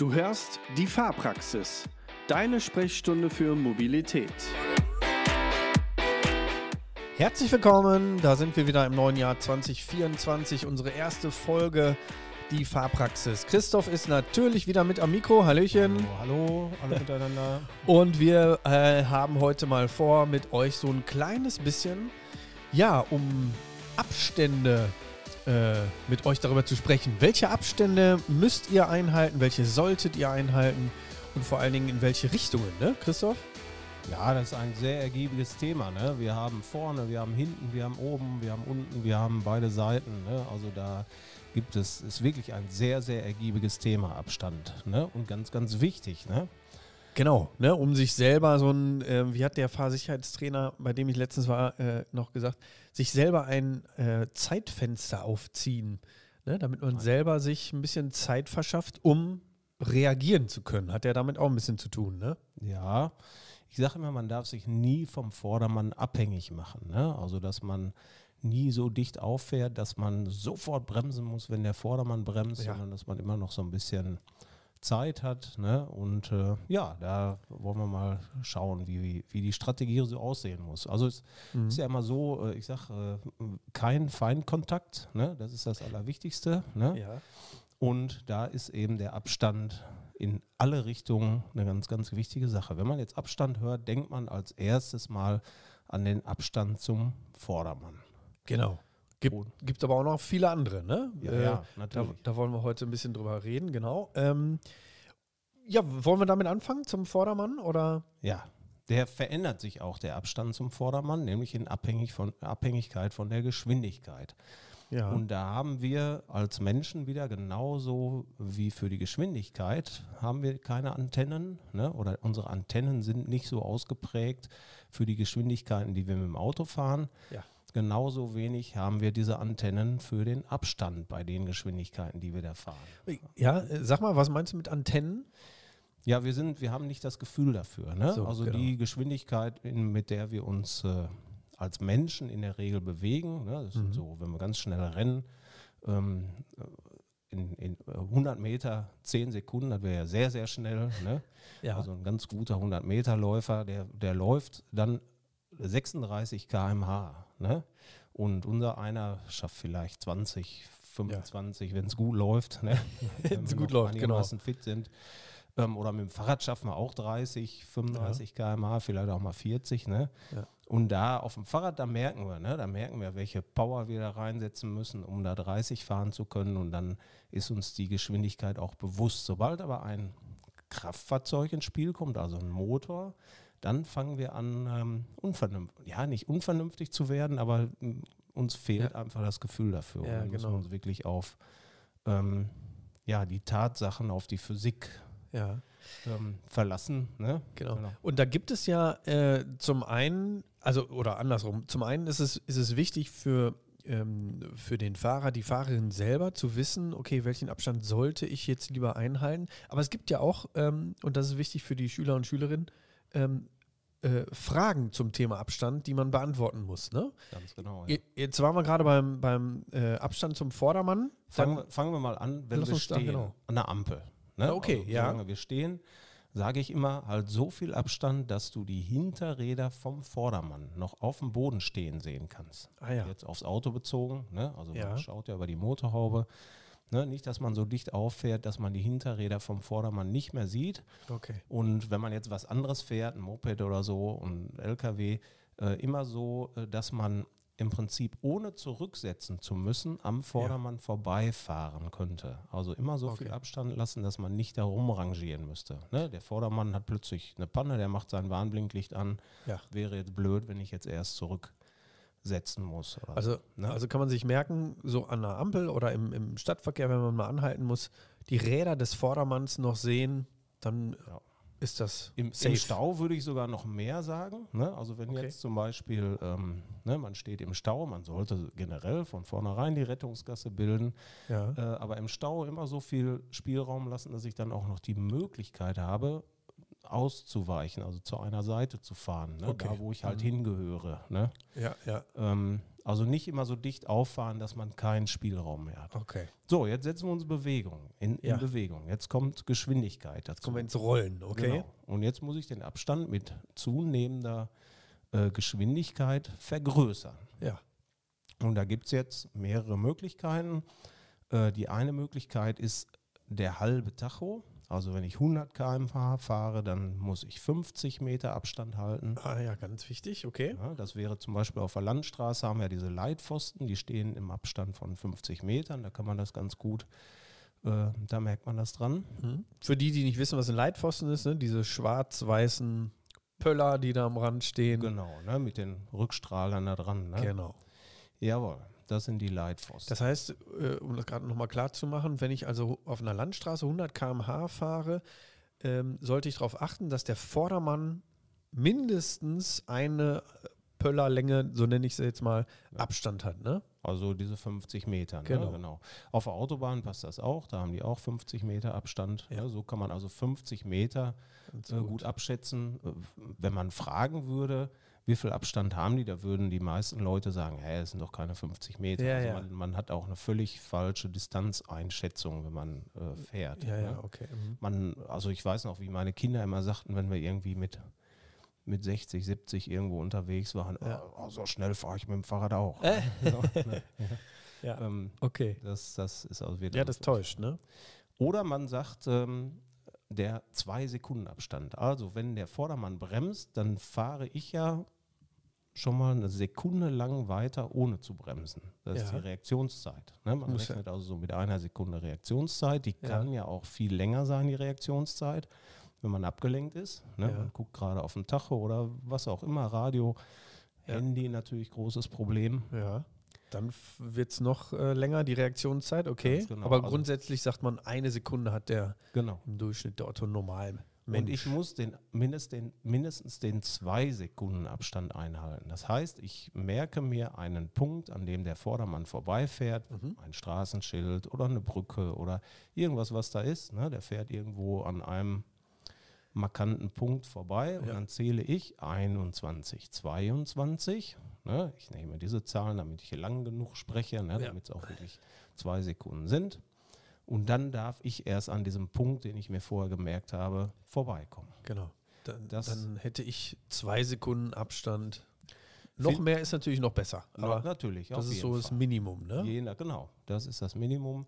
Du hörst die Fahrpraxis, deine Sprechstunde für Mobilität. Herzlich willkommen, da sind wir wieder im neuen Jahr 2024, unsere erste Folge die Fahrpraxis. Christoph ist natürlich wieder mit am Mikro. Hallöchen. Hallo, hallo alle miteinander. Und wir äh, haben heute mal vor, mit euch so ein kleines bisschen, ja, um Abstände äh, mit euch darüber zu sprechen. Welche Abstände müsst ihr einhalten? Welche solltet ihr einhalten? Und vor allen Dingen in welche Richtungen, ne, Christoph? Ja, das ist ein sehr ergiebiges Thema. Ne? Wir haben vorne, wir haben hinten, wir haben oben, wir haben unten, wir haben beide Seiten. Ne? Also da gibt es, ist wirklich ein sehr, sehr ergiebiges Thema Abstand. Ne? Und ganz, ganz wichtig. Ne? Genau, ne? um sich selber so ein, äh, wie hat der Fahrsicherheitstrainer, bei dem ich letztens war, äh, noch gesagt, sich selber ein äh, Zeitfenster aufziehen, ne? damit man Nein. selber sich ein bisschen Zeit verschafft, um reagieren zu können. Hat ja damit auch ein bisschen zu tun, ne? Ja. Ich sage immer, man darf sich nie vom Vordermann abhängig machen. Ne? Also, dass man nie so dicht auffährt, dass man sofort bremsen muss, wenn der Vordermann bremst, ja. sondern dass man immer noch so ein bisschen Zeit hat. Ne? Und äh, ja, da wollen wir mal schauen, wie, wie die Strategie so aussehen muss. Also es mhm. ist ja immer so, äh, ich sage, äh, kein Feindkontakt, ne? das ist das Allerwichtigste. Ne? Ja. Und da ist eben der Abstand in alle Richtungen eine ganz, ganz wichtige Sache. Wenn man jetzt Abstand hört, denkt man als erstes mal an den Abstand zum Vordermann. Genau. Gibt, gibt aber auch noch viele andere, ne? Ja, äh, ja natürlich. Da, da, wollen wir heute ein bisschen drüber reden, genau. Ähm, ja, wollen wir damit anfangen zum Vordermann oder? Ja, der verändert sich auch der Abstand zum Vordermann, nämlich in Abhängig von, Abhängigkeit von der Geschwindigkeit. Ja. Und da haben wir als Menschen wieder genauso wie für die Geschwindigkeit haben wir keine Antennen ne? oder unsere Antennen sind nicht so ausgeprägt für die Geschwindigkeiten, die wir mit dem Auto fahren. Ja Genauso wenig haben wir diese Antennen für den Abstand bei den Geschwindigkeiten, die wir da fahren. Ja, äh, sag mal, was meinst du mit Antennen? Ja, wir sind, wir haben nicht das Gefühl dafür. Ne? So, also genau. die Geschwindigkeit, in, mit der wir uns äh, als Menschen in der Regel bewegen, ne? das mhm. so, wenn wir ganz schnell rennen, ähm, in, in 100 äh, Meter 10 Sekunden, das wäre ja sehr, sehr schnell. Ne? Ja. Also ein ganz guter 100 Meter Läufer, der, der läuft dann 36 km/h. Ne? Und unser einer schafft vielleicht 20, 25, ja. wenn es gut läuft. Ne? wenn es gut läuft, genau. fit sind. Ähm, oder mit dem Fahrrad schaffen wir auch 30, 35 ja. km/h, vielleicht auch mal 40. Ne? Ja. Und da auf dem Fahrrad, da merken wir, ne? da merken wir, welche Power wir da reinsetzen müssen, um da 30 fahren zu können. Und dann ist uns die Geschwindigkeit auch bewusst. Sobald aber ein Kraftfahrzeug ins Spiel kommt, also ein Motor, dann fangen wir an, ähm, unvernünftig, ja, nicht unvernünftig zu werden, aber hm, uns fehlt ja. einfach das Gefühl dafür. Ja, dann genau. müssen wir uns wirklich auf ähm, ja, die Tatsachen, auf die Physik ja. ähm, verlassen. Ne? Genau. genau. Und da gibt es ja äh, zum einen, also oder andersrum, zum einen ist es, ist es wichtig für ähm, für den Fahrer, die Fahrerin selber zu wissen, okay, welchen Abstand sollte ich jetzt lieber einhalten. Aber es gibt ja auch, ähm, und das ist wichtig für die Schüler und Schülerinnen, ähm, äh, Fragen zum Thema Abstand, die man beantworten muss. Ne? Ganz genau. Ja. Jetzt waren wir gerade beim, beim äh, Abstand zum Vordermann. Fangen, wir, fangen wir mal an, wenn wir stehen, genau. an der Ampel. Ne? Ah, okay, also, ja. wir stehen, sage ich immer, halt so viel Abstand, dass du die Hinterräder vom Vordermann noch auf dem Boden stehen sehen kannst. Ah, ja. Jetzt aufs Auto bezogen, ne? also ja. man schaut ja über die Motorhaube. Ne? Nicht, dass man so dicht auffährt, dass man die Hinterräder vom Vordermann nicht mehr sieht. Okay. Und wenn man jetzt was anderes fährt, ein Moped oder so, ein LKW, äh, immer so, äh, dass man im Prinzip ohne zurücksetzen zu müssen am Vordermann ja. vorbeifahren könnte. Also immer so okay. viel Abstand lassen, dass man nicht da rumrangieren müsste. Ne? Der Vordermann hat plötzlich eine Panne, der macht sein Warnblinklicht an. Ja. Wäre jetzt blöd, wenn ich jetzt erst zurück setzen muss. also, ne? also kann man sich merken, so an der Ampel oder im, im Stadtverkehr, wenn man mal anhalten muss, die Räder des Vordermanns noch sehen, dann ja. ist das. Im, Im, Stau würde ich sogar noch mehr sagen. Ne? Also wenn okay. jetzt zum Beispiel, ähm, ne, man steht im Stau, man sollte generell von vornherein die Rettungsgasse bilden, ja. äh, aber im Stau immer so viel Spielraum lassen, dass ich dann auch noch die Möglichkeit habe, auszuweichen, also zu einer Seite zu fahren, ne? okay. da wo ich halt mhm. hingehöre. Ne? Ja, ja. Ähm, also nicht immer so dicht auffahren, dass man keinen Spielraum mehr hat. Okay. So, jetzt setzen wir uns Bewegung in, in ja. Bewegung. Jetzt kommt Geschwindigkeit dazu. Jetzt kommen wir ins Rollen, okay. Genau. Und jetzt muss ich den Abstand mit zunehmender äh, Geschwindigkeit vergrößern. Ja. Und da gibt es jetzt mehrere Möglichkeiten. Äh, die eine Möglichkeit ist der halbe Tacho. Also wenn ich 100 km/h fahre, dann muss ich 50 Meter Abstand halten. Ah ja, ganz wichtig, okay. Ja, das wäre zum Beispiel auf der Landstraße haben wir diese Leitpfosten, die stehen im Abstand von 50 Metern, da kann man das ganz gut äh, da merkt man das dran. Mhm. Für die, die nicht wissen, was ein Leitpfosten ist, ne? diese schwarz-weißen Pöller, die da am Rand stehen. Genau, ne? mit den Rückstrahlern da dran. Ne? Genau. Jawohl. Das sind die Leitpfosten. Das heißt, äh, um das gerade nochmal klar zu machen, wenn ich also auf einer Landstraße 100 km/h fahre, ähm, sollte ich darauf achten, dass der Vordermann mindestens eine Pöllerlänge, so nenne ich es jetzt mal, Abstand hat. Ne? Also diese 50 Meter. Ne? Genau. Ne? genau. Auf der Autobahn passt das auch, da haben die auch 50 Meter Abstand. Ja. So kann man also 50 Meter äh, gut. gut abschätzen. Äh, wenn man fragen würde, wie viel Abstand haben die? Da würden die meisten Leute sagen, hey, es sind doch keine 50 Meter. Ja, also ja. Man, man, hat auch eine völlig falsche Distanzeinschätzung, wenn man äh, fährt. Ja, ne? ja, okay. Mhm. Man, also ich weiß noch, wie meine Kinder immer sagten, wenn wir irgendwie mit mit 60, 70 irgendwo unterwegs waren, ja. oh, so schnell fahre ich mit dem Fahrrad auch. Äh? Ne? ja. Ähm, okay. Das, das ist also wieder. Ja, das täuscht, ne? Oder man sagt, ähm, der Zwei-Sekunden-Abstand. Also, wenn der Vordermann bremst, dann fahre ich ja schon mal eine Sekunde lang weiter, ohne zu bremsen. Das ja. ist die Reaktionszeit. Ne? Man Muss rechnet ja. also so mit einer Sekunde Reaktionszeit. Die kann ja auch viel länger sein, die Reaktionszeit, wenn man abgelenkt ist. Ne? Man guckt gerade auf den Tacho oder was auch immer, Radio, Handy natürlich großes Problem. Ja. Dann wird es noch äh, länger, die Reaktionszeit, okay. Genau. Aber also grundsätzlich sagt man, eine Sekunde hat der genau. im Durchschnitt der Otto normal. Mensch. Und ich muss den, mindest mindestens den zwei Sekunden Abstand einhalten. Das heißt, ich merke mir einen Punkt, an dem der Vordermann vorbeifährt, mhm. ein Straßenschild oder eine Brücke oder irgendwas, was da ist. Ne? Der fährt irgendwo an einem markanten Punkt vorbei ja. und dann zähle ich 21, 22. Ne? Ich nehme diese Zahlen, damit ich hier lang genug spreche, ne? ja. damit es auch wirklich zwei Sekunden sind. Und dann darf ich erst an diesem Punkt, den ich mir vorher gemerkt habe, vorbeikommen. Genau. Dann, dann hätte ich zwei Sekunden Abstand. Noch mehr ist natürlich noch besser. Aber natürlich. Das ist so Fall. das Minimum, ne? Je, genau, das ist das Minimum.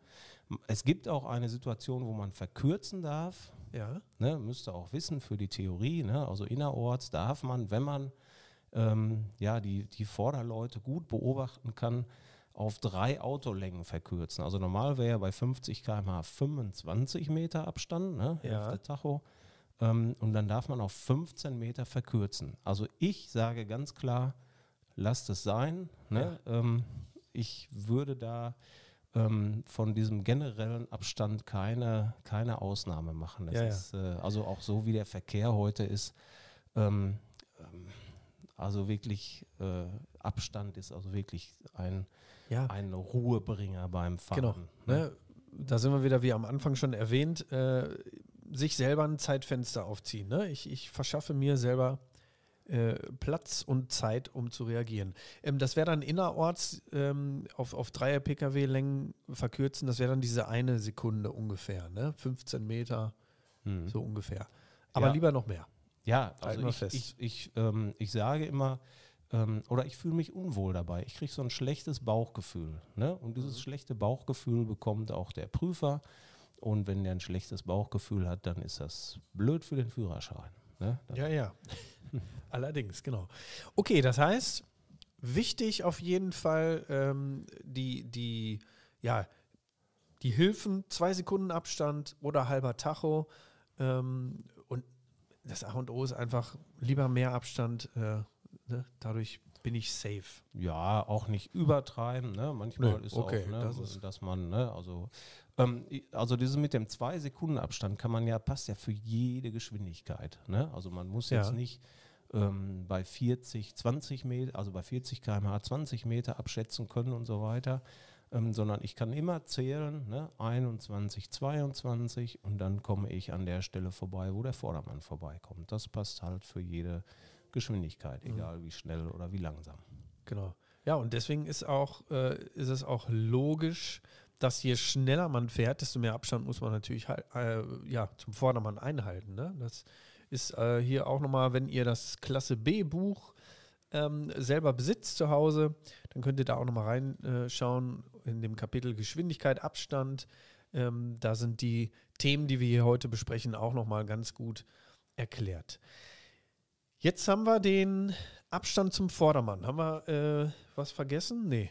Es gibt auch eine Situation, wo man verkürzen darf. Ja. Ne, müsst auch wissen für die Theorie, ne? also innerorts darf man, wenn man ähm, ja, die, die Vorderleute gut beobachten kann, auf drei Autolängen verkürzen. Also normal wäre ja bei 50 km/h 25 Meter Abstand, ne, ja. der Tacho. Ähm, und dann darf man auf 15 Meter verkürzen. Also ich sage ganz klar, lasst es sein. Ne? Ja. Ähm, ich würde da ähm, von diesem generellen Abstand keine, keine Ausnahme machen. Ja, ist, äh, also auch so, wie der Verkehr heute ist. Ähm, ähm, also wirklich, äh, Abstand ist also wirklich ein ja. ein Ruhebringer beim Fahren. Genau. Ne? ne? Da sind wir wieder, wie am Anfang schon erwähnt, äh, sich selber ein Zeitfenster aufziehen. Ne? Ich, ich verschaffe mir selber äh, Platz und Zeit, um zu reagieren. Ähm, das wäre dann innerorts ähm, auf, auf Dreier Pkw-Längen verkürzen, das wäre dann diese eine Sekunde ungefähr, ne? 15 Meter, hm. so ungefähr. Aber ja. lieber noch mehr. Ja, also ich, ich, ich, ähm, ich sage immer, ähm, oder ich fühle mich unwohl dabei. Ich kriege so ein schlechtes Bauchgefühl. Ne? Und dieses mhm. schlechte Bauchgefühl bekommt auch der Prüfer. Und wenn der ein schlechtes Bauchgefühl hat, dann ist das blöd für den Führerschein. Ne? Ja, ja. Allerdings, genau. Okay, das heißt, wichtig auf jeden Fall ähm, die, die, ja, die Hilfen, zwei Sekunden Abstand oder halber Tacho. Ähm, und das A und O ist einfach lieber mehr Abstand äh, Ne? Dadurch bin ich safe. Ja, auch nicht übertreiben. Ne? Manchmal nee, ist okay, auch, ne, das ist dass man, ne, also, ähm, also dieses mit dem zwei Sekunden Abstand kann man ja passt ja für jede Geschwindigkeit. Ne? Also man muss jetzt ja. nicht ähm, bei 40, 20 Meter, also bei 40 km/h 20 Meter abschätzen können und so weiter. Ähm, sondern ich kann immer zählen, ne? 21, 22 und dann komme ich an der Stelle vorbei, wo der Vordermann vorbeikommt. Das passt halt für jede äh, Geschwindigkeit, mhm. egal wie schnell oder wie langsam. Genau. Ja, und deswegen ist, auch, äh, ist es auch logisch, dass je schneller man fährt, desto mehr Abstand muss man natürlich halt, äh, ja, zum Vordermann einhalten. Ne? Das ist äh, hier auch nochmal, wenn ihr das Klasse B-Buch ähm, selber besitzt zu Hause, dann könnt ihr da auch nochmal reinschauen in dem Kapitel Geschwindigkeit, Abstand. Ähm, da sind die Themen, die wir hier heute besprechen, auch nochmal ganz gut erklärt. Jetzt haben wir den Abstand zum Vordermann. Haben wir äh, was vergessen? Nee.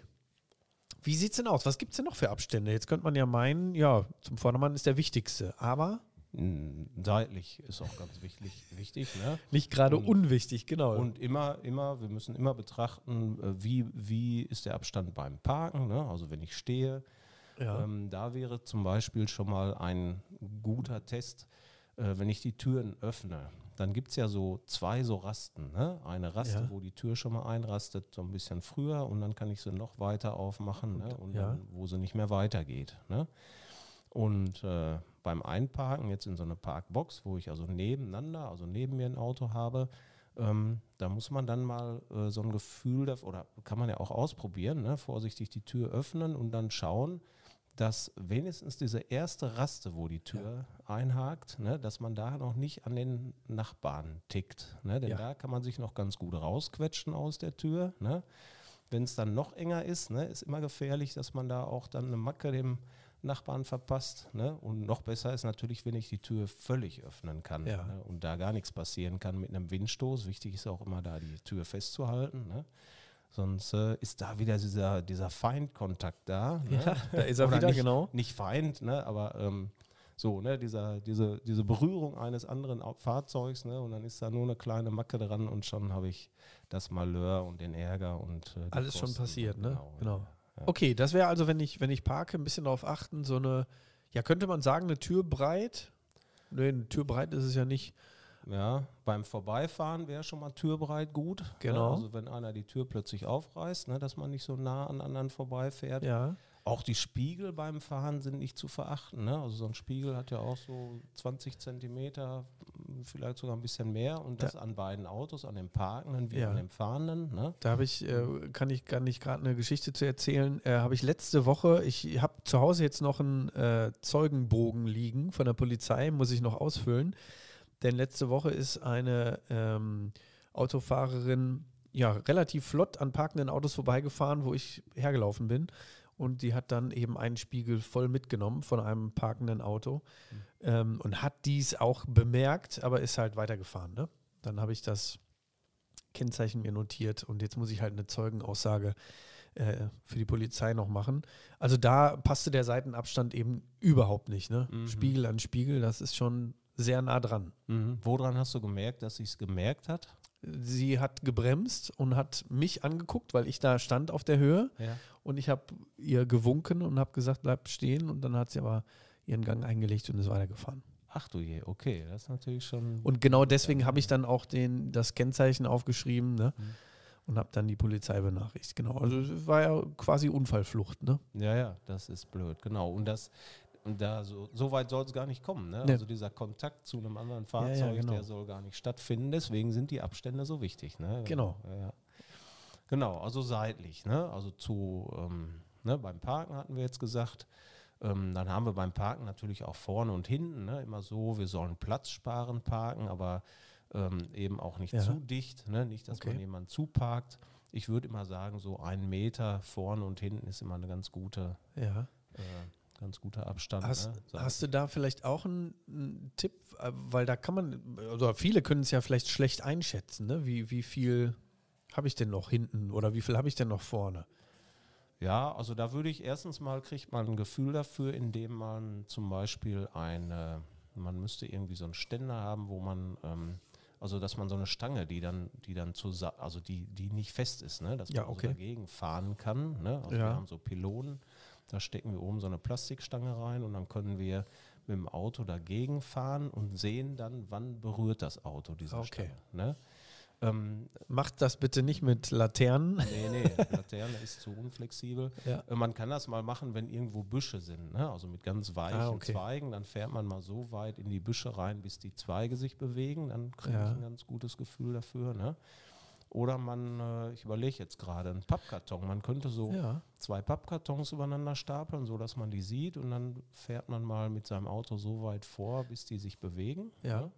Wie sieht es denn aus? Was gibt es denn noch für Abstände? Jetzt könnte man ja meinen, ja, zum Vordermann ist der wichtigste, aber. Hm, seitlich ist auch ganz wichtig. wichtig ne? Nicht gerade unwichtig, genau. Und immer, immer, wir müssen immer betrachten, äh, wie, wie ist der Abstand beim Parken, ne? also wenn ich stehe. Ja. Ähm, da wäre zum Beispiel schon mal ein guter Test, äh, wenn ich die Türen öffne, dann gibt es ja so zwei so Rasten. Ne? Eine Raste, ja. wo die Tür schon mal einrastet, so ein bisschen früher und dann kann ich sie noch weiter aufmachen ne? und ja. dann, wo sie nicht mehr weitergeht. Ne? Und äh, beim Einparken, jetzt in so eine Parkbox, wo ich also nebeneinander, also neben mir ein Auto habe, ähm, da muss man dann mal äh, so ein Gefühl oder kann man ja auch ausprobieren, ne? vorsichtig die Tür öffnen und dann schauen, dass wenigstens diese erste Raste, wo die Tür ja. einhakt, ne, dass man da noch nicht an den Nachbarn tickt. Ne? Denn ja. da kann man sich noch ganz gut rausquetschen aus der Tür. Ne? Wenn es dann noch enger ist, ne, ist immer gefährlich, dass man da auch dann eine Macke dem Nachbarn verpasst. Ne? Und noch besser ist natürlich, wenn ich die Tür völlig öffnen kann ja. ne? und da gar nichts passieren kann mit einem Windstoß. Wichtig ist auch immer da, die Tür festzuhalten. Ne? Sonst äh, ist da wieder dieser, dieser Feindkontakt da. Ne? Ja, da ist er wieder, nicht, genau. Nicht Feind, ne? aber ähm, so, ne? dieser, diese, diese Berührung eines anderen Fahrzeugs ne? und dann ist da nur eine kleine Macke dran und schon habe ich das Malheur und den Ärger und. Äh, Alles Kosten. schon passiert, ne? Genau. genau. Ja. Okay, das wäre also, wenn ich, wenn ich parke, ein bisschen darauf achten, so eine, ja, könnte man sagen, eine Tür breit? Nee, Tür breit ist es ja nicht. Ja, beim Vorbeifahren wäre schon mal türbreit gut. Genau. Ne? Also wenn einer die Tür plötzlich aufreißt, ne, dass man nicht so nah an anderen vorbeifährt. Ja. Auch die Spiegel beim Fahren sind nicht zu verachten. Ne? Also so ein Spiegel hat ja auch so 20 Zentimeter, vielleicht sogar ein bisschen mehr. Und das da. an beiden Autos, an dem Parkenden wie ja. an dem Fahrenden. Ne? Da habe ich, äh, kann ich gar nicht gerade eine Geschichte zu erzählen. Äh, habe ich letzte Woche, ich habe zu Hause jetzt noch einen äh, Zeugenbogen liegen von der Polizei, muss ich noch ausfüllen. Denn letzte Woche ist eine ähm, Autofahrerin ja relativ flott an parkenden Autos vorbeigefahren, wo ich hergelaufen bin. Und die hat dann eben einen Spiegel voll mitgenommen von einem parkenden Auto mhm. ähm, und hat dies auch bemerkt, aber ist halt weitergefahren. Ne? Dann habe ich das Kennzeichen mir notiert und jetzt muss ich halt eine Zeugenaussage äh, für die Polizei noch machen. Also da passte der Seitenabstand eben überhaupt nicht. Ne? Mhm. Spiegel an Spiegel, das ist schon sehr nah dran. Mhm. Woran hast du gemerkt, dass sie es gemerkt hat? Sie hat gebremst und hat mich angeguckt, weil ich da stand auf der Höhe. Ja. Und ich habe ihr gewunken und habe gesagt, bleib stehen. Und dann hat sie aber ihren Gang eingelegt und ist weitergefahren. Ach du je, okay, das ist natürlich schon. Und genau deswegen habe ich dann auch den, das Kennzeichen aufgeschrieben ne? Mhm. und habe dann die Polizei benachrichtigt. Genau, also war ja quasi Unfallflucht. Ne? Ja, ja, das ist blöd, genau. Und das, da so, so weit soll es gar nicht kommen. Ne? Ja. Also dieser Kontakt zu einem anderen Fahrzeug, ja, ja, genau. der soll gar nicht stattfinden. Deswegen sind die Abstände so wichtig. Ne? Genau. Genau, also seitlich. Ne? Also zu, ähm, ne? beim Parken hatten wir jetzt gesagt. Ähm, dann haben wir beim Parken natürlich auch vorne und hinten ne? immer so, wir sollen Platz sparen, parken, aber ähm, eben auch nicht zu dicht. Ne? Nicht, dass okay. man jemanden zuparkt. Ich würde immer sagen, so ein Meter vorne und hinten ist immer eine ganz gute. Ja. Äh, ganz guter Abstand. Hast, ne? hast du da vielleicht auch einen, einen, Tipp? Äh, weil da kann man, oder also viele können es ja vielleicht schlecht einschätzen, ne? wie, wie viel habe ich denn noch hinten oder wie viel habe ich denn noch vorne? Ja, also da würde ich erstens mal, kriegt man ein Gefühl dafür, indem man zum Beispiel eine, man müsste irgendwie so einen Ständer haben, wo man, ähm, also dass man so eine Stange, die dann, die dann zu, also die, die nicht fest ist, ne? dass ja, man okay. so dagegen fahren kann. Ne? Also ja. wir haben so Pylonen da stecken wir oben so eine Plastikstange rein und dann können wir mit dem Auto dagegen fahren und sehen dann, wann berührt das Auto diese okay. Stange. Ne? Ähm, Macht das bitte nicht mit Laternen. Nee, nee, Laterne ist zu unflexibel. Ja. Äh, man kann das mal machen, wenn irgendwo Büsche sind, ne? also mit ganz weichen ah, okay. Zweigen. Dann fährt man mal so weit in die Büsche rein, bis die Zweige sich bewegen. Dann kriege ja. ich ein ganz gutes Gefühl dafür. Ne? Oder man, äh, ich überlege jetzt gerade, einen Pappkarton. Man könnte so ja. zwei Pappkartons übereinander stapeln, sodass man die sieht und dann fährt man mal mit seinem Auto so weit vor, bis die sich bewegen. Ja. Ne?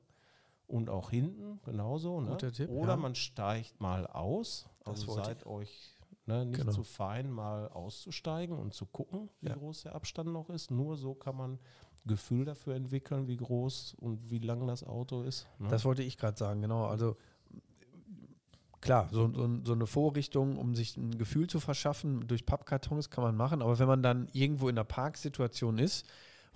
Und auch hinten genauso. Ne? Tipp, Oder ja. man steigt mal aus. Das also seid ich. euch ne, nicht genau. zu fein, mal auszusteigen und zu gucken, wie ja. groß der Abstand noch ist. Nur so kann man Gefühl dafür entwickeln, wie groß und wie lang das Auto ist. Ne? Das wollte ich gerade sagen, genau. Also klar, so, so, so, eine Vorrichtung, um sich ein Gefühl zu verschaffen, durch Pappkartons kann man machen, aber wenn man dann irgendwo in einer Parksituation ist,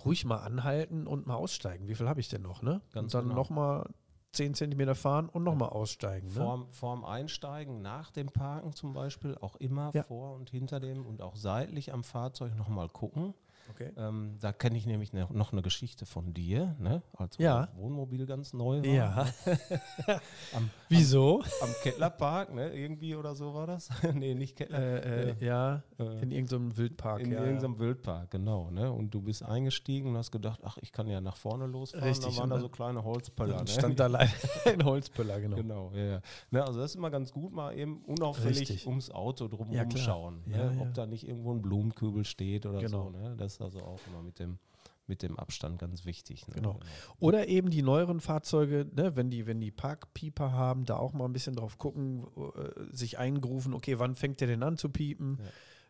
ruhig mal anhalten und mal aussteigen. Wie viel habe ich denn noch, ne? Ganz und dann genau. nochmal 10 Zentimeter fahren und nochmal aussteigen. Ne? Vorm, vorm Einsteigen, nach dem Parken zum Beispiel, auch immer ja. vor und hinter dem und auch seitlich am Fahrzeug nochmal gucken. Okay. Ähm, da kenne ich nämlich noch eine Geschichte von dir, ne? als ja. Wohnmobil ganz neu war. Ja. Ne? am, Wieso? Am, am Kettlerpark, ne? irgendwie oder so war das. nee, nicht Kettler. Äh, äh, ja, äh, in irgendeinem Wildpark. In ja, irgendeinem Wildpark, genau. Ne? Und du bist eingestiegen und hast gedacht, ach, ich kann ja nach vorne losfahren. Richtig, da waren da so kleine Holzpöller. Ne? Stand da ein Holzpöller, genau. Genau, ja. ja. Ne, also das ist immer ganz gut, mal eben unauffällig Richtig. ums Auto drum ja, umschauen. Ne? Ob da nicht irgendwo ein Blumenkübel steht oder genau. so. Ne? Das ist also auch immer mit dem, mit dem Abstand ganz wichtig. Ne? Genau. genau. Oder eben die neueren Fahrzeuge, ne, wenn die, wenn die Parkpieper haben, da auch mal ein bisschen drauf gucken, äh, sich eingerufen, okay, wann fängt der denn an zu piepen? Ja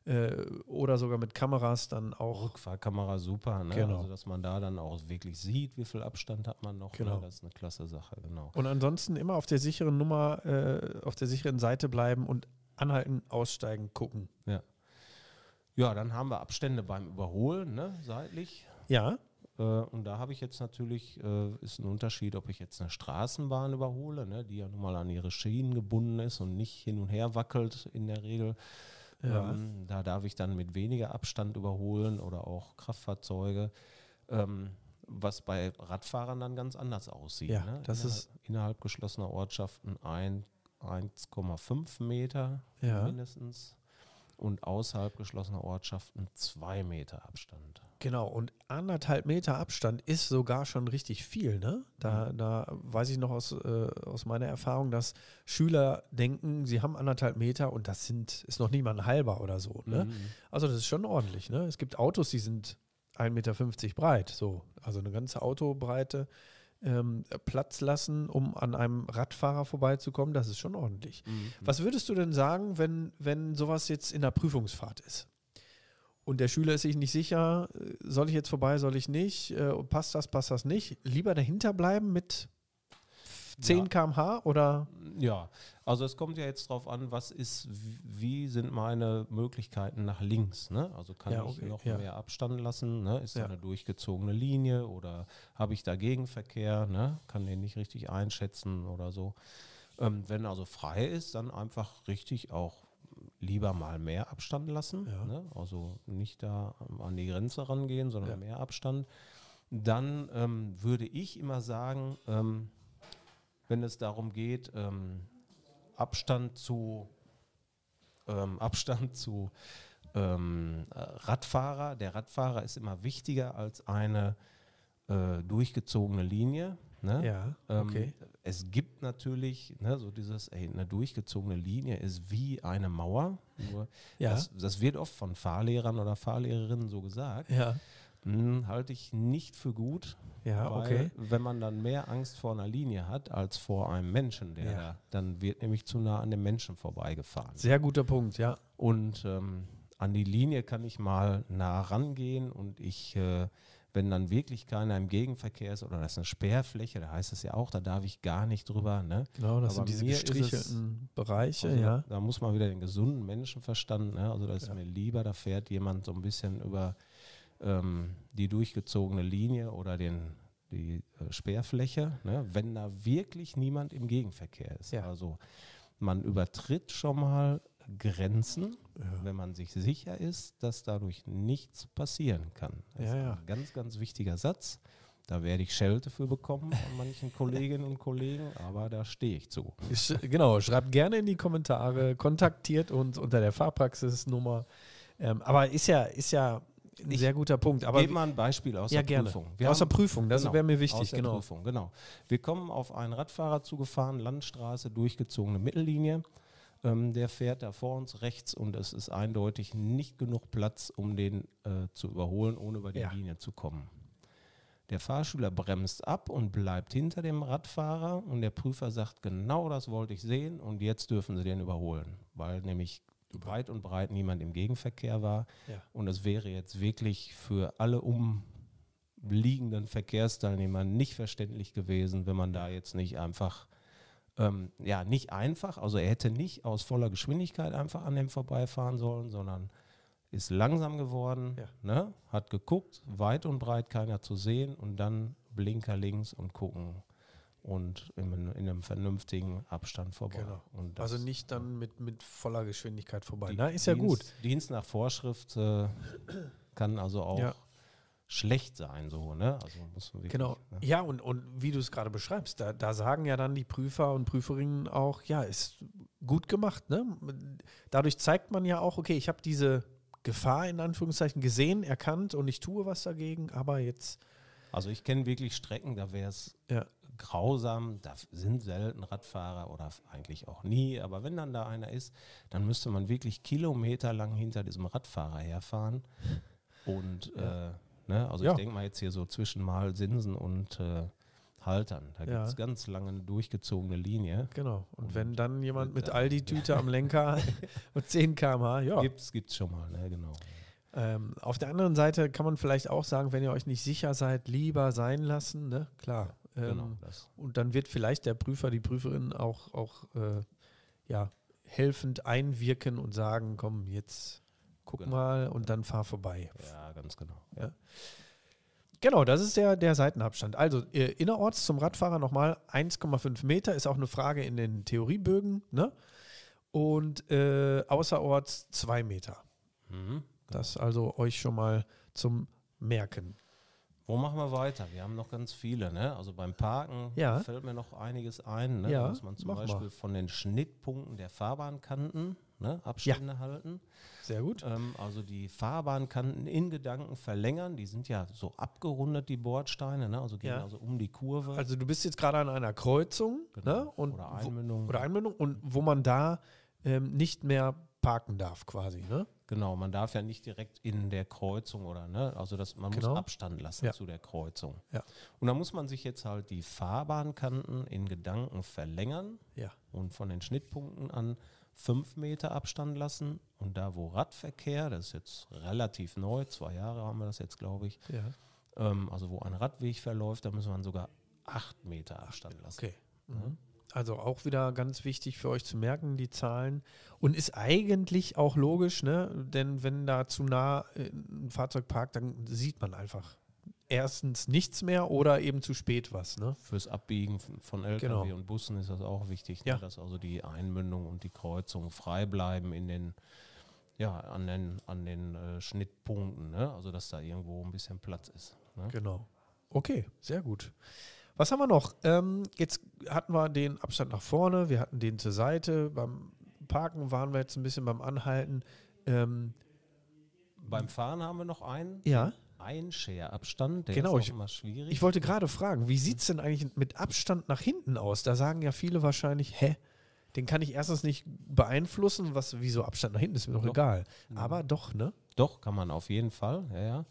äh, oder sogar mit Kameras dann auch. Rückfahrkamera super, ne? genau. also, dass man da dann auch wirklich sieht, wie viel Abstand hat man noch. Ne? Genau. Ne? Das ist eine klasse Sache, genau. Und ansonsten immer auf der sicheren Nummer, äh, auf der sicheren Seite bleiben und anhalten, aussteigen, gucken. Ja. Ja, dann haben wir Abstände beim Überholen, ne, seitlich. Ja. Äh, und da habe ich jetzt natürlich, äh, ist ein Unterschied, ob ich jetzt eine Straßenbahn überhole, ne, die ja nun mal an ihre Schienen gebunden ist und nicht hin und her wackelt in der Regel. Ja. Ähm, da darf ich dann mit weniger Abstand überholen oder auch Kraftfahrzeuge. Ähm, was bei Radfahrern dann ganz anders aussieht. Ja, ne? das innerhalb, ist innerhalb geschlossener Ortschaften 1,5 Meter ja. mindestens und außerhalb geschlossener Ortschaften zwei Meter Abstand. Genau, und anderthalb Meter Abstand ist sogar schon richtig viel. Ne? Da, mhm. da weiß ich noch aus, äh, aus meiner Erfahrung, dass Schüler denken, sie haben anderthalb Meter und das sind, ist noch nicht mal ein halber oder so. Ne? Mhm. Also das ist schon ordentlich. Ne? Es gibt Autos, die sind 1,50 Meter breit. So. Also eine ganze Autobreite ähm, Platz lassen, um an einem Radfahrer vorbeizukommen, das ist schon ordentlich. Mhm. Was würdest du denn sagen, wenn, wenn sowas jetzt in der Prüfungsfahrt ist? Und der Schüler ist sich nicht sicher, äh, soll ich jetzt vorbei, soll ich nicht, äh, passt das, passt das nicht? Lieber dahinter bleiben mit 10 ja. km/h oder? Ja, also es kommt ja jetzt drauf an, was ist, wie sind meine Möglichkeiten nach links. Ne? Also kann ja, okay, ich noch ja. mehr Abstand lassen? Ne? Ist da eine durchgezogene Linie oder habe ich da Gegenverkehr? Ne? Kann den nicht richtig einschätzen oder so. Ähm, wenn also frei ist, dann einfach richtig auch lieber mal mehr Abstand lassen. Ne? Also nicht da an die Grenze rangehen, sondern mehr Abstand dann ähm, würde ich immer sagen, ähm, wenn es darum geht, ähm, Abstand zu, ähm, Abstand zu ähm, Radfahrer, der Radfahrer ist immer wichtiger als eine äh, durchgezogene Linie. Ne? Ja, ähm, okay. es gibt natürlich ne, so dieses, ey, eine durchgezogene Linie ist wie eine Mauer. ja. das, das wird oft von Fahrlehrern oder Fahrlehrerinnen so gesagt. Ja. Hm, halte ich nicht für gut. Ja, weil, okay. Wenn man dann mehr Angst vor einer Linie hat als vor einem Menschen, der ja. dann wird nämlich zu nah an dem Menschen vorbeigefahren. Sehr guter Punkt, ja. Und ähm, an die Linie kann ich mal nah rangehen und ich, äh, wenn dann wirklich keiner im Gegenverkehr ist oder das ist eine Sperrfläche, da heißt es ja auch, da darf ich gar nicht drüber. Ne? Genau, das Aber sind diese gestrichelten Bereiche, also, ja. Da, da, muss man wieder den gesunden Menschenverstand, ne? also da ist ja. mir lieber, da fährt jemand so ein bisschen über ähm, die durchgezogene Linie oder den, die äh, Sperrfläche, ne, wenn da wirklich niemand im Gegenverkehr ist. Ja. Also man übertritt schon mal Grenzen, ja. wenn man sich sicher ist, dass dadurch nichts passieren kann. Das ja, ist ein ganz, ganz wichtiger Satz. Da werde ich Schelte für bekommen von manchen Kolleginnen und Kollegen, aber da stehe ich zu. Ich, genau, schreibt gerne in die Kommentare, kontaktiert uns unter der Fahrpraxisnummer. Ähm, aber ist ja, ist ja ich Sehr guter Punkt. Aber gebe mal ein Beispiel aus ja, der gerne. Prüfung. Wir aus der Prüfung, das genau, wäre mir wichtig. Aus der genau. Prüfung, genau. Wir kommen auf einen Radfahrer zugefahren, Landstraße, durchgezogene Mittellinie. Ähm, der fährt da vor uns rechts und es ist eindeutig nicht genug Platz, um den äh, zu überholen, ohne über die ja. Linie zu kommen. Der Fahrschüler bremst ab und bleibt hinter dem Radfahrer und der Prüfer sagt, genau das wollte ich sehen und jetzt dürfen Sie den überholen, weil nämlich weit und breit niemand im Gegenverkehr war. Ja. Und es wäre jetzt wirklich für alle umliegenden Verkehrsteilnehmer nicht verständlich gewesen, wenn man da jetzt nicht einfach, ähm, ja, nicht einfach, also er hätte nicht aus voller Geschwindigkeit einfach an dem vorbeifahren sollen, sondern ist langsam geworden, ja. ne, hat geguckt, weit und breit keiner zu sehen und dann Blinker links und gucken und in, in einem vernünftigen Abstand vorbei. Genau. also nicht dann mit, mit voller Geschwindigkeit vorbei. Die, Na, ist Dienst, ja gut. Dienst nach Vorschrift äh, kann also auch ja. schlecht sein, so, ne? Also muss man genau. wirklich, genau. Ne? Ja, und, und wie du es gerade beschreibst, da, da sagen ja dann die Prüfer und Prüferinnen auch, ja, ist gut gemacht, ne? Dadurch zeigt man ja auch, okay, ich habe diese Gefahr in Anführungszeichen gesehen, erkannt und ich tue was dagegen, aber jetzt. Also ich kenne wirklich Strecken, da wäre es ja grausam. Da sind selten Radfahrer oder eigentlich auch nie. Aber wenn dann da einer ist, dann müsste man wirklich kilometerlang hinter diesem Radfahrer herfahren. Und ja. äh, ne, also ja. ich denke mal jetzt hier so zwischen Malsinsen und äh, Haltern. Da ja. gibt es ganz lange eine durchgezogene Linie. Genau. Und, und wenn dann jemand äh, mit Aldi-Tüte am Lenker und 10 km/h, ja. Gibt's, gibt's schon mal, ne, genau. Ähm, auf der anderen Seite kann man vielleicht auch sagen, wenn ihr euch nicht sicher seid, lieber sein lassen, ne? Klar. Genau, ähm, das. Und dann wird vielleicht der Prüfer, die Prüferin auch, auch äh, ja, helfend einwirken und sagen, komm, jetzt guck genau. mal und dann fahr vorbei. Ja, ganz genau. Ja. Genau, das ist der, der Seitenabstand. Also äh, innerorts zum Radfahrer nochmal 1,5 Meter, ist auch eine Frage in den Theoriebögen. Ne? Und äh, außerorts 2 Meter. Mhm, genau. Das also euch schon mal zum Merken. Wo machen wir weiter? Wir haben noch ganz viele, ne? Also beim Parken ja. fällt mir noch einiges ein, ne? ja, da muss man zum Beispiel mal. von den Schnittpunkten der Fahrbahnkanten ne? Abstände ja. halten. Sehr gut. Ähm, also die Fahrbahnkanten in Gedanken verlängern, die sind ja so abgerundet, die Bordsteine, ne? also gehen also um die Kurve. Also du bist jetzt gerade an einer Kreuzung ne? genau. und oder Einmündung. Wo, oder Einmündung und wo man da ähm, nicht mehr parken darf quasi, ne? Genau, man darf ja nicht direkt in der Kreuzung oder, ne? Also das, man genau. muss Abstand lassen ja. zu der Kreuzung. Ja. Und da muss man sich jetzt halt die Fahrbahnkanten in Gedanken verlängern ja. und von den Schnittpunkten an fünf Meter Abstand lassen. Und da, wo Radverkehr, das ist jetzt relativ neu, zwei Jahre haben wir das jetzt, glaube ich, ja. ähm, also wo ein Radweg verläuft, da muss man sogar acht Meter Abstand lassen. Okay. Mhm. Also auch wieder ganz wichtig für euch zu merken, die Zahlen. Und ist eigentlich auch logisch, ne? denn wenn da zu nah äh, ein Fahrzeug parkt, dann sieht man einfach erstens nichts mehr oder eben zu spät was. Ne? Fürs Abbiegen von LKW genau. und Bussen ist das auch wichtig, ne? ja. dass also die Einmündung und die Kreuzung frei bleiben in den ja, an den, an den äh, Schnittpunkten, ne? also dass da irgendwo ein bisschen Platz ist. Ne? Genau. Okay, sehr gut. Was haben wir noch? Ähm, jetzt hatten wir den Abstand nach vorne, wir hatten den zur Seite. Beim Parken waren wir jetzt ein bisschen beim Anhalten. Ähm, beim Fahren haben wir noch einen. Ja. share abstand der genau, ist immer schwierig. Ich wollte gerade fragen, wie sieht es denn eigentlich mit Abstand nach hinten aus? Da sagen ja viele wahrscheinlich, hä, den kann ich erstens nicht beeinflussen, was, wieso Abstand nach hinten ist mir doch, doch. egal. Mhm. Aber doch, ne? Doch, kann man auf jeden Fall, ja, ja.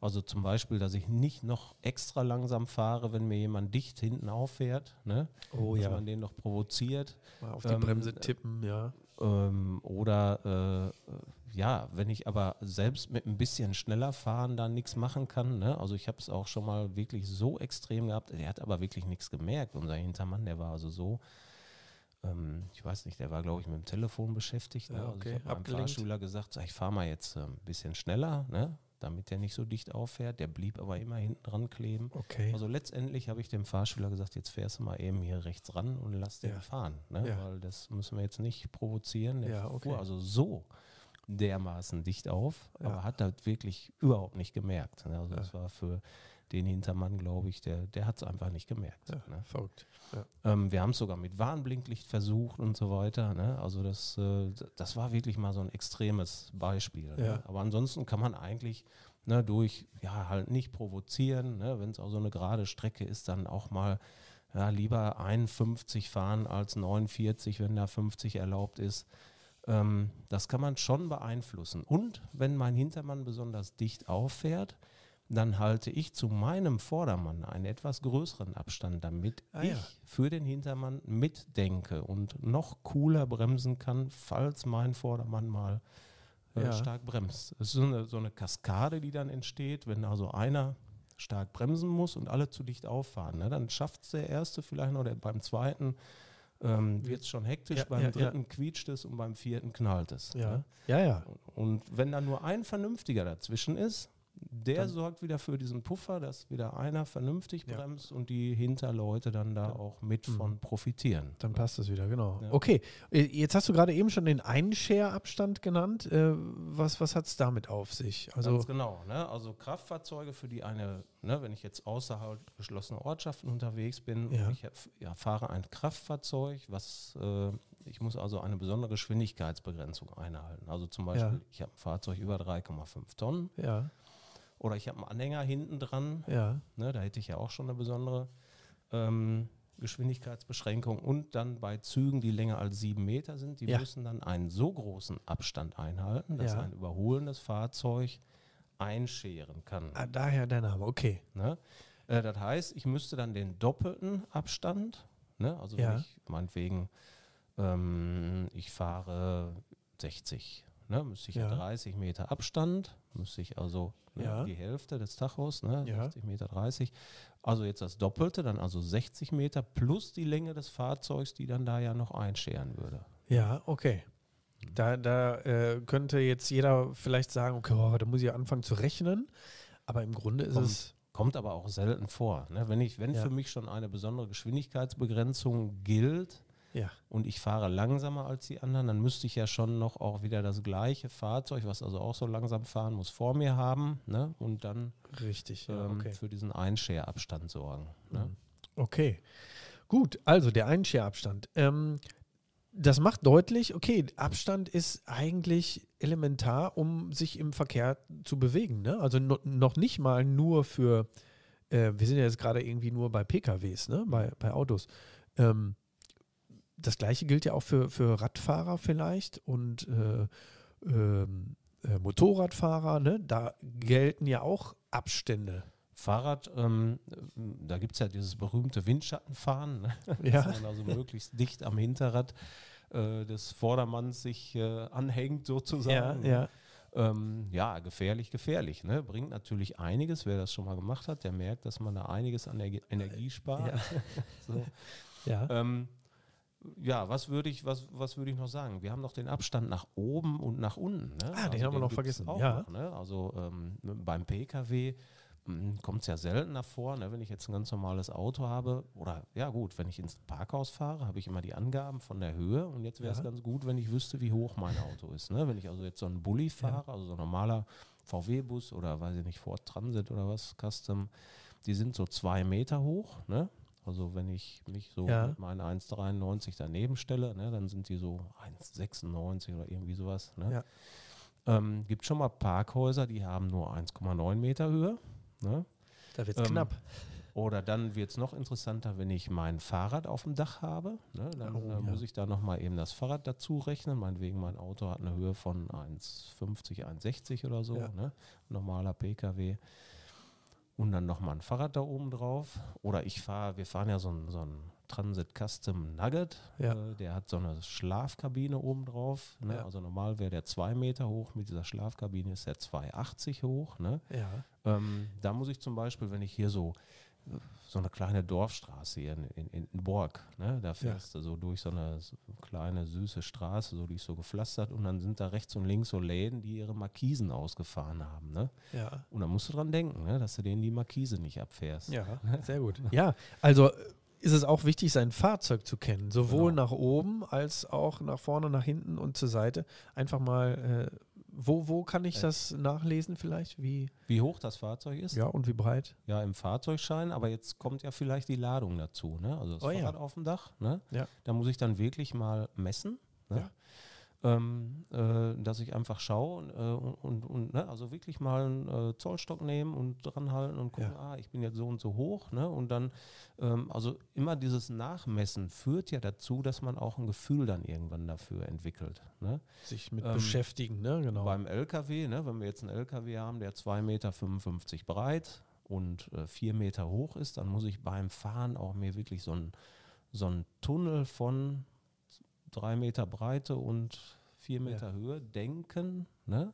Also zum Beispiel, dass ich nicht noch extra langsam fahre, wenn mir jemand dicht hinten auffährt. Ne? Oh, dass ja. man den noch provoziert. Mal auf die ähm, Bremse tippen, ja. Ähm, oder äh, ja, wenn ich aber selbst mit ein bisschen schneller fahren da nichts machen kann. Ne? Also ich habe es auch schon mal wirklich so extrem gehabt. Der hat aber wirklich nichts gemerkt. Unser Hintermann, der war also so ähm, ich weiß nicht, der war, glaube ich, mit dem Telefon beschäftigt. Ne? Ja, okay. Also ich habe meinem Fahrschüler gesagt, ich fahre mal jetzt äh, ein bisschen schneller, ne? damit der nicht so dicht auffährt. Der blieb aber immer hinten dran kleben. Okay. Also letztendlich habe ich dem Fahrschüler gesagt, jetzt fährst du mal eben hier rechts ran und lass den ja. fahren. Ne? Ja. Weil das müssen wir jetzt nicht provozieren. Der ja, okay. fuhr also so dermaßen dicht auf, aber hat das wirklich überhaupt nicht gemerkt. Ne? Also das war für den Hintermann, glaube ich, der, der hat es einfach nicht gemerkt. Ja, ne? Verrückt. Ja. Ähm, wir haben es sogar mit Warnblinklicht versucht und so weiter. Ne? Also das, äh, das war wirklich mal so ein extremes Beispiel. Ne? Ja. Ne? Aber ansonsten kann man eigentlich ne, durch, ja, halt nicht provozieren, ne? wenn es auch so eine gerade Strecke ist, dann auch mal ja, lieber 51 fahren als 49, wenn da 50 erlaubt ist. Ähm, das kann man schon beeinflussen. Und wenn mein Hintermann besonders dicht auffährt, dann halte ich zu meinem Vordermann einen etwas größeren Abstand, damit ah, ich ja. für den Hintermann mitdenke und noch cooler bremsen kann, falls mein Vordermann mal äh, ja. stark bremst. Es ist so eine, so eine Kaskade, die dann entsteht, wenn also einer stark bremsen muss und alle zu dicht auffahren. Ne? Dann schafft es der Erste vielleicht noch, beim Zweiten ähm, wird es schon hektisch, ja, beim ja, Dritten ja. quietscht es und beim Vierten knallt es. Ja, ne? ja. ja. Und wenn dann nur ein Vernünftiger dazwischen ist, der dann sorgt wieder für diesen Puffer, dass wieder einer vernünftig ja. bremst und die Hinterleute dann da ja. auch mit mhm. von profitieren. Dann passt das wieder, genau. Ja. Okay, äh, jetzt hast du gerade eben schon den Einshare-Abstand genannt. Äh, was, was hat es damit auf sich? Also Ganz genau, ne? also Kraftfahrzeuge, für die eine, ne, wenn ich jetzt außerhalb geschlossener Ortschaften unterwegs bin, ich fahre ein Kraftfahrzeug, was äh, ich muss also eine besondere Geschwindigkeitsbegrenzung einhalten. Also zum Beispiel, ich habe ein Fahrzeug über 3,5 Tonnen. Ja oder ich habe einen Anhänger hinten dran. Ja. Ne, da hätte ich ja auch schon eine besondere ähm, Geschwindigkeitsbeschränkung. Und dann bei Zügen, die länger als sieben Meter sind, die ja. müssen dann einen so großen Abstand einhalten, dass ja. ein überholendes Fahrzeug einscheren kann. Ah, daher der Name, okay. Ne? Äh, das heißt, ich müsste dann den doppelten Abstand, ne? also ja. wenn ich meinetwegen, ähm, ich fahre 60, ne? müsste ich ja. 30 Meter Abstand, müsste ich also ja. die Hälfte des Tachos, ne, ja. 60 Meter 30. Also jetzt das Doppelte, dann also 60 Meter plus die Länge des Fahrzeugs, die dann da ja noch einscheren würde. Ja, okay. Da, da äh, könnte jetzt jeder vielleicht sagen, okay, oh, da muss ich anfangen zu rechnen, aber im Grunde ist kommt, es... Kommt aber auch selten vor. Ne? Wenn, ich, wenn ja. für mich schon eine besondere Geschwindigkeitsbegrenzung gilt, ja. und ich fahre langsamer als die anderen, dann müsste ich ja schon noch auch wieder das gleiche Fahrzeug, was also auch so langsam fahren muss, vor mir haben ne? und dann Richtig, ja, ähm, okay. für diesen Einscherabstand sorgen. Ne? Mhm. Okay, gut, also der Einscherabstand. Ähm, das macht deutlich, okay, Abstand ist eigentlich elementar, um sich im Verkehr zu bewegen. Ne? Also no, noch nicht mal nur für, äh, wir sind ja jetzt gerade irgendwie nur bei PKWs, ne? bei, bei Autos. Ähm, das gleiche gilt ja auch für, für Radfahrer vielleicht und äh, ähm, äh, Motorradfahrer. Ne? Da gelten ja auch Abstände. Fahrrad, ähm, da gibt es ja dieses berühmte Windschattenfahren, ne? ja. dass man also möglichst dicht am Hinterrad äh, des Vordermanns sich äh, anhängt sozusagen. Ja, ja. Ne? Ähm, ja, gefährlich, gefährlich. Ne? Bringt natürlich einiges. Wer das schon mal gemacht hat, der merkt, dass man da einiges an Energie spart. Ja. so. ja. Ähm, ja, was würde ich, was, was würde ich noch sagen? Wir haben noch den Abstand nach oben und nach unten. Ne? Ah, also den haben wir noch vergessen. Ja. Noch, ne? Also ähm, beim Pkw hm, kommt es ja seltener vor, ne? wenn ich jetzt ein ganz normales Auto habe. Oder ja gut, wenn ich ins Parkhaus fahre, habe ich immer die Angaben von der Höhe. Und jetzt wäre es ja. ganz gut, wenn ich wüsste, wie hoch mein Auto ist. Ne? Wenn ich also jetzt so einen Bulli fahre, ja. also so ein normaler VW-Bus oder weiß ich nicht, Ford Transit oder was, Custom, die sind so zwei Meter hoch. Ne? Also wenn ich mich so ja. mit meinen 1,93 daneben stelle, ne, dann sind die so 1,96 oder irgendwie sowas. Ne? Ja. Ähm, gibt schon mal Parkhäuser, die haben nur 1,9 Meter Höhe. Ne? Da wird es ähm, knapp. Oder dann wird es noch interessanter, wenn ich mein Fahrrad auf dem Dach habe. Ne? Dann oh, äh, muss ich da nochmal eben das Fahrrad dazu rechnen. Meinetwegen, mein Auto hat eine Höhe von 1,50, 1,60 oder so. Ja. Ne? Normaler Pkw und dann nochmal ein Fahrrad da oben drauf. Oder ich fahre, wir fahren ja so ein, so ein Transit Custom Nugget. Ja. Äh, der hat so eine Schlafkabine oben drauf. Ne? Ja. Also normal wäre der zwei Meter hoch, mit dieser Schlafkabine ist der 2,80 hoch. Ne? Ja. Ähm, da muss ich zum Beispiel, wenn ich hier so so eine kleine Dorfstraße hier in, in, in Borg. Ne? Da fährst ja. du so durch so eine kleine süße Straße, so die ist so gepflastert und dann sind da rechts und links so Läden, die ihre Markisen ausgefahren haben. Ne? Ja. Und dann musst du dran denken, ne? dass du denen die Markise nicht abfährst. Ja, sehr gut. Ja, also äh, ist es auch wichtig, sein Fahrzeug zu kennen, sowohl genau. nach oben als auch nach vorne, nach hinten und zur Seite. Einfach mal äh, wo, wo kann ich äh. das nachlesen vielleicht? Wie, wie hoch das Fahrzeug ist? Ja, und wie breit? Ja, im Fahrzeugschein, aber jetzt kommt ja vielleicht die Ladung dazu. Ne? Also das oh, Fahrrad ja. auf dem Dach. Ne? Ja. Da muss ich dann wirklich mal messen. Ne? Ja ähm, äh, dass ich einfach schaue und, äh, und, und, ne? also wirklich mal einen äh, Zollstock nehmen und dranhalten und gucken, ja. ah, ich bin jetzt so und so hoch. Ne? Und dann, ähm, also immer dieses Nachmessen führt ja dazu, dass man auch ein Gefühl dann irgendwann dafür entwickelt. Ne? Sich mit ähm, beschäftigen, ne? genau. Beim LKW, ne? wenn wir jetzt einen LKW haben, der 2,55 Meter breit und äh, vier Meter hoch ist, dann muss ich beim Fahren auch mir wirklich so einen so einen Tunnel von drei Meter Breite und vier Meter ja. Höhe denken. Ne?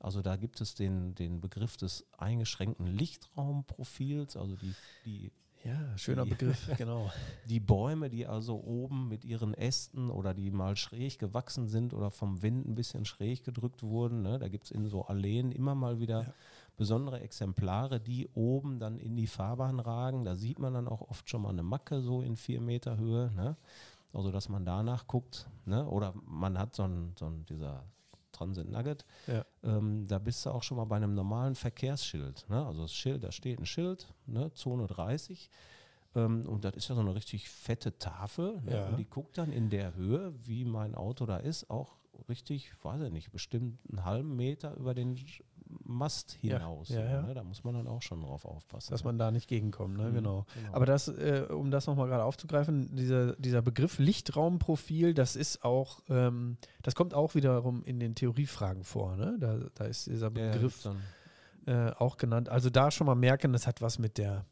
Also da gibt es den, den Begriff des eingeschränkten Lichtraumprofils, also die, die ja, schöner die, Begriff, genau. Die Bäume, die also oben mit ihren Ästen oder die mal schräg gewachsen sind oder vom Wind ein bisschen schräg gedrückt wurden, ne? da gibt es in so Alleen immer mal wieder ja. besondere Exemplare, die oben dann in die Fahrbahn ragen. Da sieht man dann auch oft schon mal eine Macke so in vier Meter Höhe. Ne? Also, dass man danach guckt, ne? oder man hat so ein, so ein dieser Transit Nugget, ja. ähm, da bist du auch schon mal bei einem normalen Verkehrsschild. Ne? Also, das Schild, da steht ein Schild, ne? Zone 30 ähm, und das ist ja so eine richtig fette Tafel. Ne? Ja. Und die guckt dann in der Höhe, wie mein Auto da ist, auch richtig, weiß ich nicht, bestimmt einen halben Meter über den Mast hinaus. Ja, ja, ja. Ne? Da muss man dann auch schon drauf aufpassen. Dass ne? man da nicht gegenkommt, ne? Mhm, genau. genau. Aber das, äh, um das nochmal gerade aufzugreifen, dieser, dieser Begriff Lichtraumprofil, das ist auch, ähm, das kommt auch wiederum in den Theoriefragen vor, ne? Da, da ist dieser Begriff äh, auch genannt. Also da schon mal merken, das hat was mit der,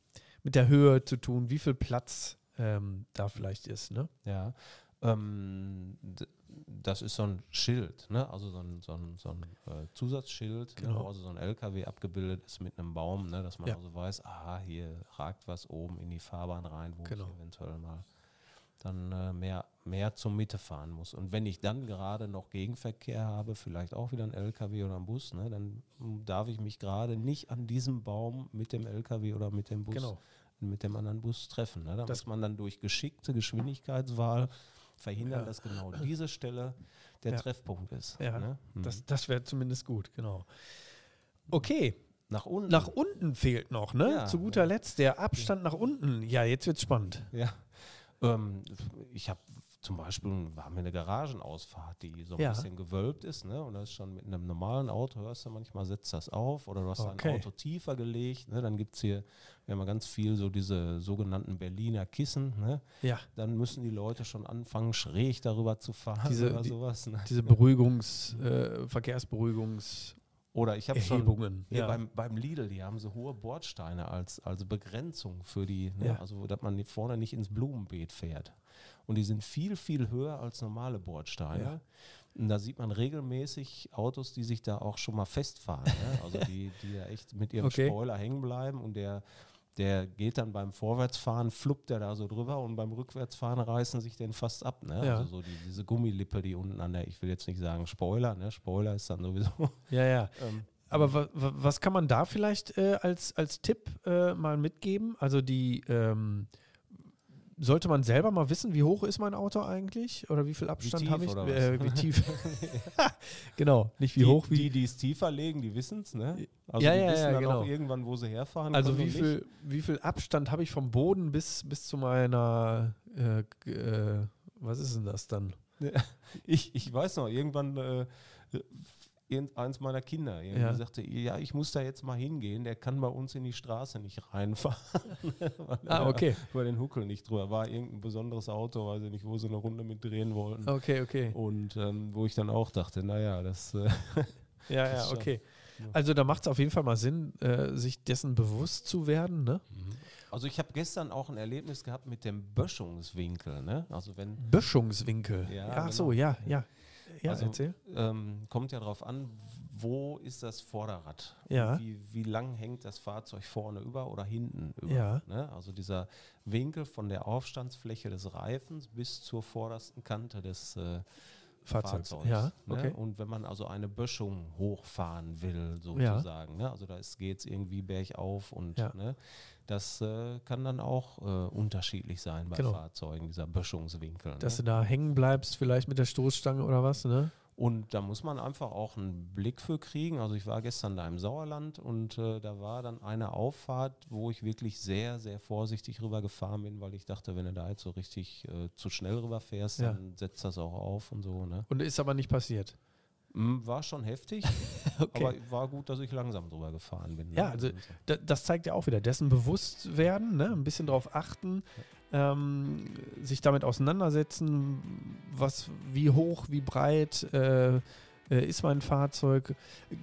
mit der Höhe zu tun, wie viel Platz ähm, da vielleicht ist. Ne? Ja, ähm, das ist so ein Schild, ne? also so ein, so ein, so ein äh, Zusatzschild, ne? genau. wo also so ein LKW abgebildet ist mit einem Baum, ne? dass man ja. also weiß, aha, hier ragt was oben in die Fahrbahn rein, wo genau. ich eventuell mal dann äh, mehr, mehr zur Mitte fahren muss. Und wenn ich dann gerade noch Gegenverkehr habe, vielleicht auch wieder ein LKW oder ein Bus, ne? dann hm, darf ich mich gerade nicht an diesem Baum mit dem LKW oder mit dem Bus, genau. mit dem anderen Bus treffen. Ne? Da das muss man dann durch geschickte Geschwindigkeitswahl verhindern, ja. dass genau diese Stelle der ja. Treffpunkt ist. Ja, ne? Hm. das, das wäre zumindest gut, genau. Okay. Nach unten. Nach unten fehlt noch, ne? Ja, Zu guter Letzt der Abstand nach unten. Ja, jetzt wird's spannend. Ja. Ähm, ich habe zum Beispiel haben wir eine Garagenausfahrt, die so ein ja. bisschen gewölbt ist, ne? Und das ist schon mit einem normalen Auto, hörst du manchmal, setzt das auf oder du hast okay. ein Auto tiefer gelegt, ne? Dann gibt es hier, wir haben ja ganz viel so diese sogenannten Berliner Kissen, ne? Ja. Dann müssen die Leute schon anfangen, schräg darüber zu fahren diese, oder sowas. Ne? Diese Beruhigungs, äh, Verkehrsberuhigungs- oder ich habe schon hier ja. beim, beim Lidl, die haben so hohe Bordsteine als, als Begrenzung für die, ne? ja. also dass man vorne nicht ins Blumenbeet fährt und die sind viel, viel höher als normale Bordsteine. Ja. Und da sieht man regelmäßig Autos, die sich da auch schon mal festfahren. Ne? Also die, die ja echt mit ihrem okay. Spoiler hängen bleiben und der der geht dann beim Vorwärtsfahren, fluppt er da so drüber und beim Rückwärtsfahren reißen sich den fast ab. Ne? Ja. Also so die, diese Gummilippe, die unten an der, ich will jetzt nicht sagen Spoiler, ne? Spoiler ist dann sowieso. Ja, ja. Ähm. Aber was kann man da vielleicht äh, als, als Tipp äh, mal mitgeben? Also die ähm sollte man selber mal wissen, wie hoch ist mein Auto eigentlich oder wie viel Abstand habe ich? Äh, wie tief? genau, nicht wie die, hoch. Wie die, die es tiefer legen, die wissen es, ne? Also ja, die ja, wissen ja, dann genau. auch irgendwann, wo sie herfahren. Also wie viel, wie viel Abstand habe ich vom Boden bis, bis zu meiner, äh, äh, was ist denn das dann? ich, ich weiß noch, irgendwann äh, eins meiner Kinder irgendwie ja. sagte, ja, ich muss da jetzt mal hingehen, der kann bei uns in die Straße nicht reinfahren, ah, okay. weil den Huckel nicht drüber war, irgendein besonderes Auto, weiß ich nicht, wo sie eine Runde mit drehen wollten. Okay, okay. Und ähm, wo ich dann auch dachte, naja, das... ja, das äh, ja, okay. Also da macht es auf jeden Fall mal Sinn, äh, sich dessen bewusst zu werden. Ne? Mhm. Also ich habe gestern auch ein Erlebnis gehabt mit dem Böschungswinkel. Ne? Also wenn Böschungswinkel. Ja, Ach so, genau. ja, ja. Ja, also, erzähl. Ähm, kommt ja darauf an, wo ist das Vorderrad? Ja. Wie, wie lang hängt das Fahrzeug vorne über oder hinten über? Ja. Ne? Also dieser Winkel von der Aufstandsfläche des Reifens bis zur vordersten Kante des äh, Fahrzeugs. Fahrzeugs ja, ne? okay. Und wenn man also eine Böschung hochfahren will, sozusagen, ja. ne? also da geht es irgendwie bergauf und ja. ne? das äh, kann dann auch äh, unterschiedlich sein bei genau. Fahrzeugen, dieser Böschungswinkel. Dass ne? du da hängen bleibst, vielleicht mit der Stoßstange oder was, ne? Und da muss man einfach auch einen Blick für kriegen. Also ich war gestern da im Sauerland und äh, da war dann eine Auffahrt, wo ich wirklich sehr, sehr vorsichtig rübergefahren bin, weil ich dachte, wenn du da jetzt so richtig äh, zu schnell rüberfährst, ja. dann setzt das auch auf und so. Ne? Und ist aber nicht passiert. Hm, war schon heftig, okay. aber war gut, dass ich langsam drüber gefahren bin. Ne? Ja, also, also das zeigt ja auch wieder dessen Bewusstwerden, ne? ein bisschen drauf achten ähm, sich damit auseinandersetzen, was, wie hoch, wie breit äh, äh ist mein Fahrzeug.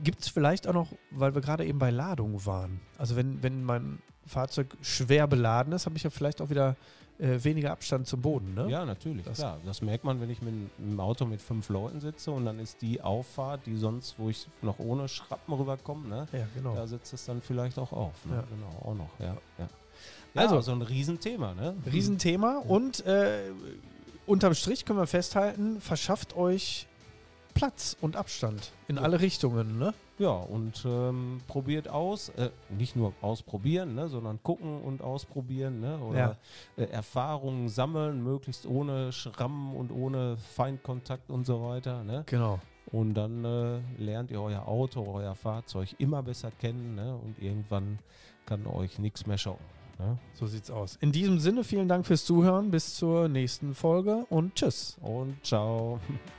Gibt es vielleicht auch noch, weil wir gerade eben bei Ladung waren, also wenn, wenn mein Fahrzeug schwer beladen ist, habe ich ja vielleicht auch wieder äh, weniger Abstand zum Boden, ne? Ja, natürlich, das, klar. Das merkt man, wenn ich mit einem Auto mit fünf Leuten sitze und dann ist die Auffahrt, die sonst, wo ich noch ohne Schrappen rüberkomme, ne? Ja, genau. Da sitzt es dann vielleicht auch auf, ne? ja. Genau, auch noch, ja. ja. ja. Also ja, so ein Riesenthema, ne? Mhm. Riesenthema und äh, unterm Strich können wir festhalten, verschafft euch Platz und Abstand in ja. alle Richtungen, ne? Ja, und ähm, probiert aus, äh, nicht nur ausprobieren, ne, sondern gucken und ausprobieren, ne? Oder ja. äh, Erfahrungen sammeln, möglichst ohne Schrammen und ohne Feindkontakt und so weiter, ne? Genau. Und dann äh, lernt ihr euer Auto, euer Fahrzeug immer besser kennen, ne? Und irgendwann kann euch nichts mehr schocken. Ne? So sieht's aus. In diesem Sinne, vielen Dank fürs Zuhören. Bis zur nächsten Folge und tschüss. Und ciao.